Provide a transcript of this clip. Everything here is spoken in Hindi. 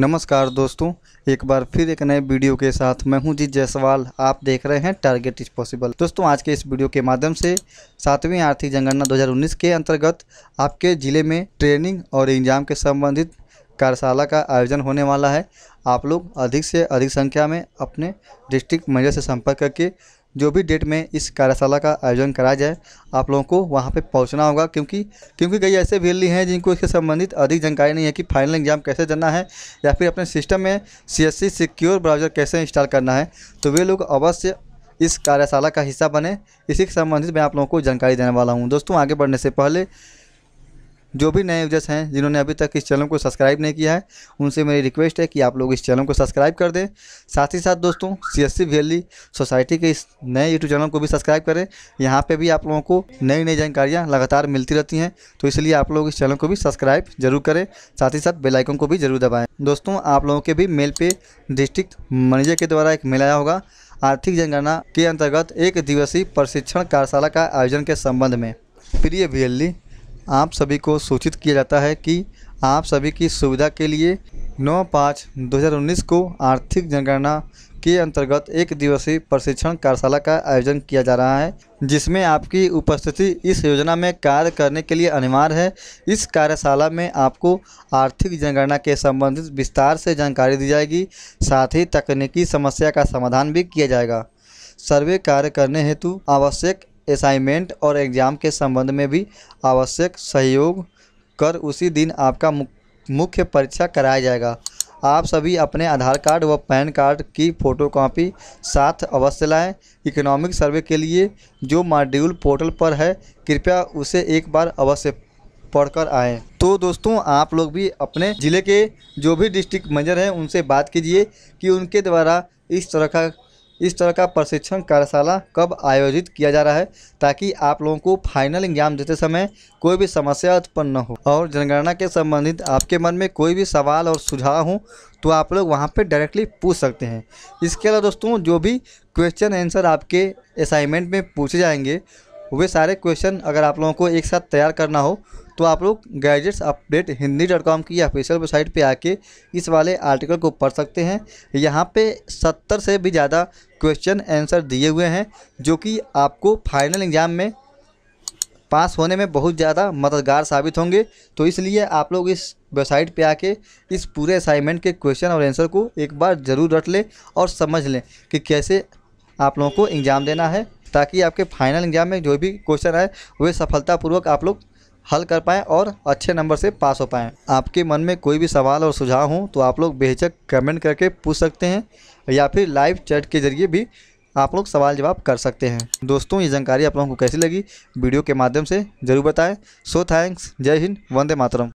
नमस्कार दोस्तों एक बार फिर एक नए वीडियो के साथ मैं हूं जी जायसवाल आप देख रहे हैं टारगेट इज पॉसिबल दोस्तों आज के इस वीडियो के माध्यम से सातवीं आर्थिक जनगणना 2019 के अंतर्गत आपके ज़िले में ट्रेनिंग और एग्जाम के संबंधित कार्यशाला का आयोजन होने वाला है आप लोग अधिक से अधिक संख्या में अपने डिस्ट्रिक्ट मैनेजर से संपर्क करके जो भी डेट में इस कार्यशाला का आयोजन कराया जाए आप लोगों को वहाँ पे पहुँचना होगा क्योंकि क्योंकि कई ऐसे भी हैं जिनको इसके संबंधित अधिक जानकारी नहीं है कि फाइनल एग्जाम कैसे देना है या फिर अपने सिस्टम में सी एस सिक्योर ब्राउज़र कैसे इंस्टॉल करना है तो वे लोग अवश्य इस कार्यशाला का हिस्सा बने इसी के संबंधित मैं आप लोगों को जानकारी देने वाला हूँ दोस्तों आगे बढ़ने से पहले जो भी नए यूजर्स हैं जिन्होंने अभी तक इस चैनल को सब्सक्राइब नहीं किया है उनसे मेरी रिक्वेस्ट है कि आप लोग इस चैनल को सब्सक्राइब कर दें साथ ही साथ दोस्तों सीएससी एस सोसाइटी के इस नए यूट्यूब चैनल को भी सब्सक्राइब करें यहाँ पर भी आप लोगों को नई नई जानकारियाँ लगातार मिलती रहती हैं तो इसलिए आप लोग इस चैनल को भी सब्सक्राइब जरूर करें साथ ही साथ बेलाइकन को भी जरूर दबाएँ दोस्तों आप लोगों के भी मेल पर डिस्ट्रिक्ट मैनेजर के द्वारा एक मेल आया होगा आर्थिक जनगणना के अंतर्गत एक दिवसीय प्रशिक्षण कार्यशाला का आयोजन के संबंध में प्रिय भियली आप सभी को सूचित किया जाता है कि आप सभी की सुविधा के लिए 9 पाँच 2019 को आर्थिक जनगणना के अंतर्गत एक दिवसीय प्रशिक्षण कार्यशाला का आयोजन किया जा रहा है जिसमें आपकी उपस्थिति इस योजना में कार्य करने के लिए अनिवार्य है इस कार्यशाला में आपको आर्थिक जनगणना के संबंधित विस्तार से जानकारी दी जाएगी साथ ही तकनीकी समस्या का समाधान भी किया जाएगा सर्वे कार्य करने हेतु आवश्यक असाइनमेंट और एग्ज़ाम के संबंध में भी आवश्यक सहयोग कर उसी दिन आपका मुख्य परीक्षा कराया जाएगा आप सभी अपने आधार कार्ड व पैन कार्ड की फ़ोटोकॉपी साथ अवश्य लाएं इकोनॉमिक सर्वे के लिए जो मॉड्यूल पोर्टल पर है कृपया उसे एक बार अवश्य पढ़कर आएँ तो दोस्तों आप लोग भी अपने ज़िले के जो भी डिस्ट्रिक्ट मेजर हैं उनसे बात कीजिए कि उनके द्वारा इस तरह का इस तरह का प्रशिक्षण कार्यशाला कब आयोजित किया जा रहा है ताकि आप लोगों को फाइनल एग्जाम देते समय कोई भी समस्या उत्पन्न न हो और जनगणना के संबंधित आपके मन में कोई भी सवाल और सुझाव हो तो आप लोग वहाँ पर डायरेक्टली पूछ सकते हैं इसके अलावा दोस्तों जो भी क्वेश्चन आंसर आपके असाइनमेंट में पूछे जाएंगे वे सारे क्वेश्चन अगर आप लोगों को एक साथ तैयार करना हो तो आप लोग gadgets update Hindi dot com की ऑफिशियल वेबसाइट पे आके इस वाले आर्टिकल को पढ़ सकते हैं यहाँ पे सत्तर से भी ज़्यादा क्वेश्चन आंसर दिए हुए हैं जो कि आपको फाइनल एग्ज़ाम में पास होने में बहुत ज़्यादा मददगार साबित होंगे तो इसलिए आप लोग इस वेबसाइट पे आके इस पूरे असाइनमेंट के क्वेश्चन और आंसर को एक बार ज़रूर रट लें और समझ लें कि कैसे आप लोगों को एग्ज़ाम देना है ताकि आपके फाइनल एग्जाम में जो भी क्वेश्चन आए वे सफलतापूर्वक आप लोग हल कर पाएँ और अच्छे नंबर से पास हो पाएँ आपके मन में कोई भी सवाल और सुझाव हो तो आप लोग बेहचक कमेंट करके पूछ सकते हैं या फिर लाइव चैट के जरिए भी आप लोग सवाल जवाब कर सकते हैं दोस्तों ये जानकारी आप लोगों को कैसी लगी वीडियो के माध्यम से ज़रूर बताएं सो थैंक्स जय हिंद वंदे मातरम